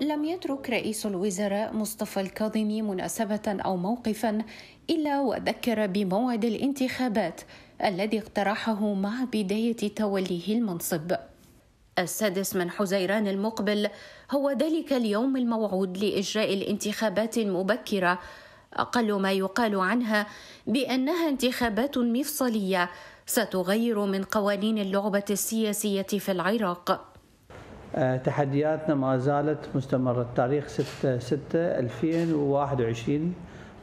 لم يترك رئيس الوزراء مصطفى الكاظمي مناسبة أو موقفا إلا وذكر بموعد الانتخابات الذي اقترحه مع بداية توليه المنصب. السادس من حزيران المقبل هو ذلك اليوم الموعود لإجراء الانتخابات المبكرة أقل ما يقال عنها بأنها انتخابات مفصلية ستغير من قوانين اللعبة السياسية في العراق. آه، تحدياتنا ما زالت مستمرة تاريخ 6 6 2021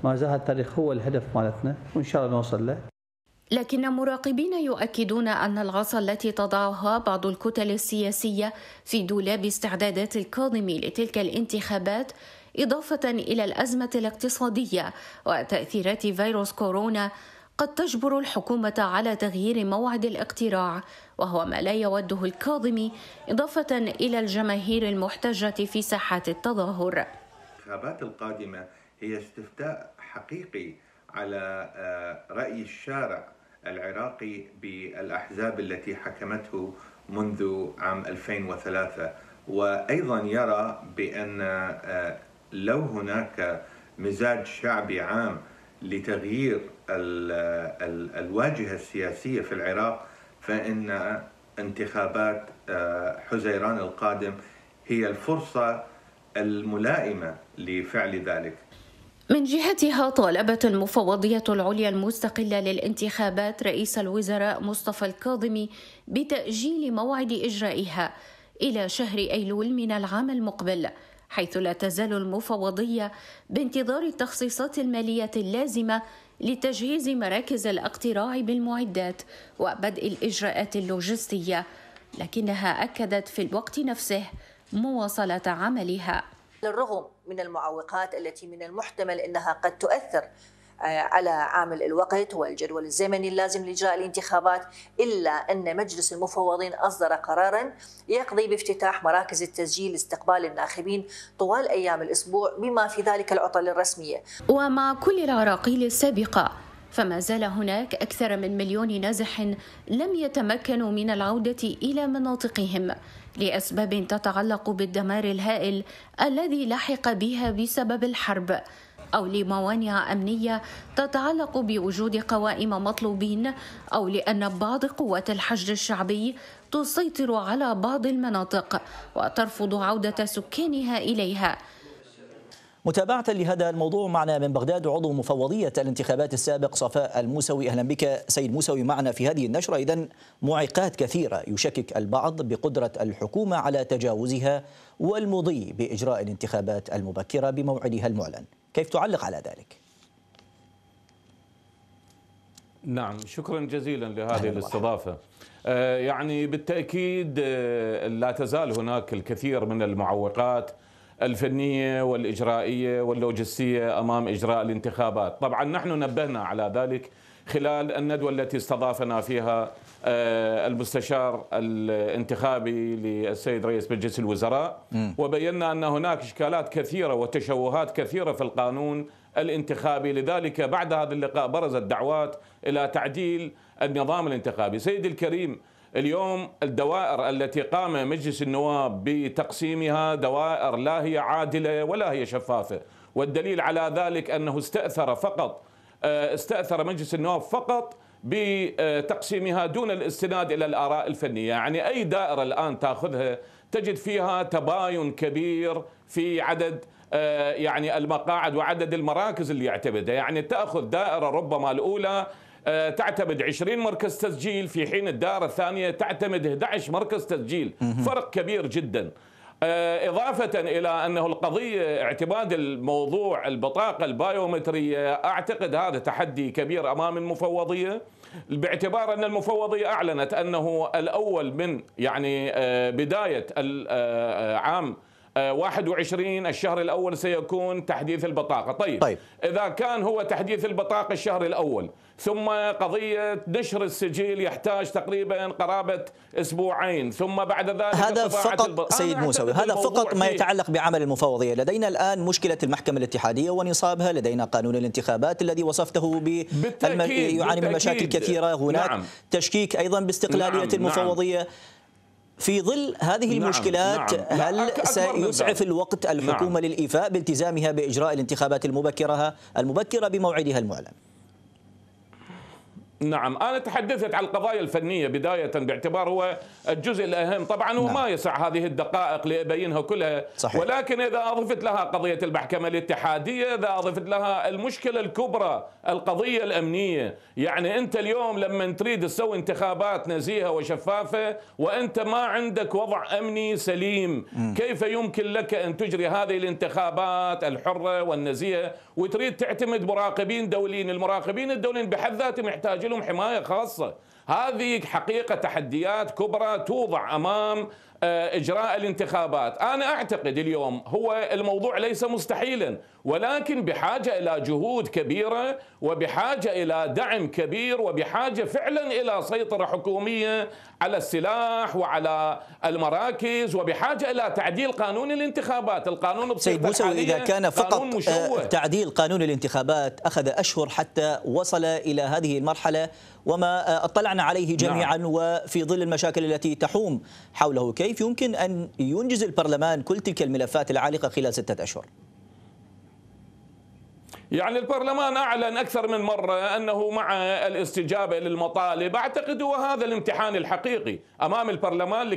ما زال التاريخ هو الهدف مالتنا وإن شاء الله نوصل له لكن مراقبين يؤكدون أن الغصة التي تضعها بعض الكتل السياسية في دولاب استعدادات القادم لتلك الانتخابات إضافة إلى الأزمة الاقتصادية وتأثيرات فيروس كورونا قد تجبر الحكومة على تغيير موعد الاقتراع وهو ما لا يوده الكاظمي إضافة إلى الجماهير المحتجة في ساحات التظاهر الانتخابات القادمة هي استفتاء حقيقي على آه، رأي الشارع العراقي بالأحزاب التي حكمته منذ عام 2003 وأيضا يرى بأن آه، لو هناك مزاج شعبي عام لتغيير الواجهة السياسية في العراق فإن انتخابات آه، حزيران القادم هي الفرصة الملائمة لفعل ذلك من جهتها طالبت المفوضية العليا المستقلة للانتخابات رئيس الوزراء مصطفى الكاظمي بتأجيل موعد إجرائها إلى شهر أيلول من العام المقبل حيث لا تزال المفوضيه بانتظار التخصيصات الماليه اللازمه لتجهيز مراكز الاقتراع بالمعدات وبدء الاجراءات اللوجستيه لكنها اكدت في الوقت نفسه مواصله عملها للرغم من المعوقات التي من المحتمل انها قد تؤثر آه، على عامل الوقت والجدول الزمني اللازم لاجراء الانتخابات الا ان مجلس المفوضين اصدر قرارا يقضي بافتتاح مراكز التسجيل لاستقبال الناخبين طوال ايام الاسبوع بما في ذلك العطل الرسميه. ومع كل العراقيل السابقه فما زال هناك أكثر من مليون نازح لم يتمكنوا من العودة إلى مناطقهم لأسباب تتعلق بالدمار الهائل الذي لحق بها بسبب الحرب أو لموانع أمنية تتعلق بوجود قوائم مطلوبين أو لأن بعض قوات الحشد الشعبي تسيطر على بعض المناطق وترفض عودة سكانها إليها متابعة لهذا الموضوع معنا من بغداد عضو مفوضية الانتخابات السابق صفاء الموسوي أهلا بك سيد موسوي معنا في هذه النشرة إذا معيقات كثيرة يشكك البعض بقدرة الحكومة على تجاوزها والمضي بإجراء الانتخابات المبكرة بموعدها المعلن كيف تعلق على ذلك؟ نعم شكرا جزيلا لهذه الاستضافة آه، يعني بالتأكيد آه، لا تزال هناك الكثير من المعوقات الفنيه والاجرائيه واللوجستيه امام اجراء الانتخابات، طبعا نحن نبهنا على ذلك خلال الندوه التي استضافنا فيها آه، المستشار الانتخابي للسيد رئيس مجلس الوزراء وبينا ان هناك اشكالات كثيره وتشوهات كثيره في القانون الانتخابي لذلك بعد هذا اللقاء برزت دعوات الى تعديل النظام الانتخابي سيدي الكريم اليوم الدوائر التي قام مجلس النواب بتقسيمها دوائر لا هي عادله ولا هي شفافه والدليل على ذلك انه استاثر فقط آه، استاثر مجلس النواب فقط بتقسيمها دون الاستناد الى الاراء الفنيه، يعني اي دائره الان تاخذها تجد فيها تباين كبير في عدد آه، يعني المقاعد وعدد المراكز اللي يعتمدها، يعني تاخذ دائره ربما الاولى آه، تعتمد 20 مركز تسجيل في حين الدائره الثانيه تعتمد 11 مركز تسجيل فرق كبير جدا آه، إضافة إلى أنه القضية اعتماد الموضوع البطاقة البايومترية أعتقد هذا تحدي كبير أمام المفوضية باعتبار أن المفوضية أعلنت أنه الأول من يعني آه، بداية العام 21 آه، الشهر الأول سيكون تحديث البطاقة طيب, طيب إذا كان هو تحديث البطاقة الشهر الأول ثم قضية نشر السجل يحتاج تقريبا قرابة أسبوعين ثم بعد ذلك هذا فقط الب... سيد موسوي هذا فقط ما يتعلق بعمل المفوضية لدينا الآن مشكلة المحكمة الاتحادية ونصابها لدينا قانون الانتخابات الذي وصفته ب بالتأكيد. الم... يعاني بالتأكيد. من مشاكل كثيرة هناك نعم. تشكيك أيضا باستقلالية نعم. نعم. المفوضية نعم. في ظل هذه نعم المشكلات نعم هل سيسعف الوقت الحكومة نعم للإيفاء بالتزامها بإجراء الانتخابات المبكرة المبكرة بموعدها المعلن؟ نعم أنا تحدثت عن القضايا الفنية بداية باعتبار هو الجزء الأهم طبعا نعم. وما يسع هذه الدقائق لأبينها كلها صحيح. ولكن إذا أضفت لها قضية المحكمة الاتحادية إذا أضفت لها المشكلة الكبرى القضية الأمنية يعني أنت اليوم لما تريد تسوي انتخابات نزيهة وشفافة وأنت ما عندك وضع أمني سليم م. كيف يمكن لك أن تجري هذه الانتخابات الحرة والنزيهة وتريد تعتمد مراقبين دوليين المراقبين الدوليين بحد ذاتهم يحتاجون لهم حمايه خاصه هذه حقيقه تحديات كبرى توضع امام آه، اجراء الانتخابات انا اعتقد اليوم هو الموضوع ليس مستحيلا ولكن بحاجه الى جهود كبيره وبحاجه الى دعم كبير وبحاجه فعلا الى سيطره حكوميه على السلاح وعلى المراكز وبحاجه الى تعديل قانون الانتخابات، القانون سيد موسى اذا كان فقط آه، تعديل قانون الانتخابات اخذ اشهر حتى وصل الى هذه المرحله وما آه، اطلعنا عليه جميعا نعم. وفي ظل المشاكل التي تحوم حوله كيف يمكن ان ينجز البرلمان كل تلك الملفات العالقه خلال سته اشهر؟ يعني البرلمان أعلن أكثر من مرة أنه مع الاستجابة للمطالب أعتقد هو هذا الامتحان الحقيقي أمام البرلمان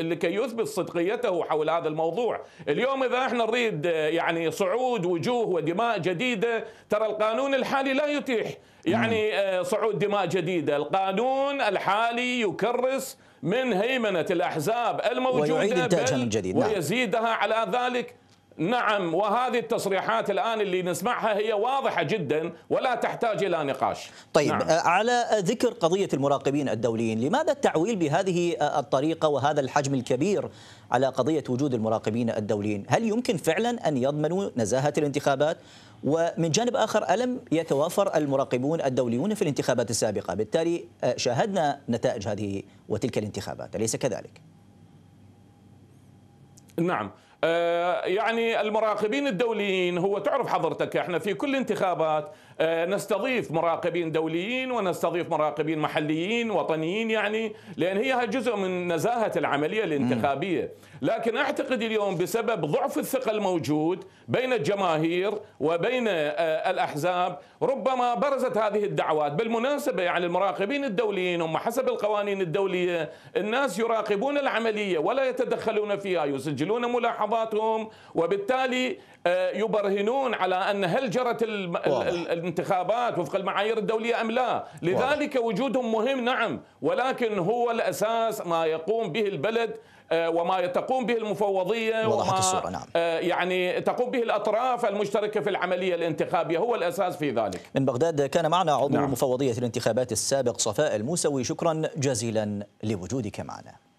لكي يثبت صدقيته حول هذا الموضوع اليوم إذا احنا نريد يعني صعود وجوه ودماء جديدة ترى القانون الحالي لا يتيح يعني آه، صعود دماء جديدة القانون الحالي يكرس من هيمنة الأحزاب الموجودة ويعيد من جديد نعم. ويزيدها على ذلك نعم وهذه التصريحات الان اللي نسمعها هي واضحه جدا ولا تحتاج الى نقاش. طيب نعم. آه، على ذكر قضيه المراقبين الدوليين، لماذا التعويل بهذه آه، الطريقه وهذا الحجم الكبير على قضيه وجود المراقبين الدوليين؟ هل يمكن فعلا ان يضمنوا نزاهه الانتخابات؟ ومن جانب اخر الم يتوافر المراقبون الدوليون في الانتخابات السابقه، بالتالي آه، شاهدنا نتائج هذه وتلك الانتخابات، اليس كذلك؟ نعم آه، يعني المراقبين الدوليين هو تعرف حضرتك احنا في كل انتخابات آه، نستضيف مراقبين دوليين ونستضيف مراقبين محليين وطنيين يعني لان هي جزء من نزاهه العمليه الانتخابيه لكن اعتقد اليوم بسبب ضعف الثقه الموجود بين الجماهير وبين آه، الاحزاب ربما برزت هذه الدعوات بالمناسبه يعني المراقبين الدوليين هم حسب القوانين الدوليه الناس يراقبون العمليه ولا يتدخلون فيها يسجلون ملاحظات انتخاباتهم وبالتالي آه، يبرهنون على ان هل جرت الانتخابات وفق المعايير الدوليه ام لا لذلك وجودهم مهم نعم ولكن هو الاساس ما يقوم به البلد آه، وما تقوم به المفوضيه وما الصورة نعم. آه، يعني تقوم به الاطراف المشتركه في العمليه الانتخابيه هو الاساس في ذلك. من بغداد كان معنا عضو نعم. مفوضيه الانتخابات السابق صفاء الموسوي شكرا جزيلا لوجودك معنا.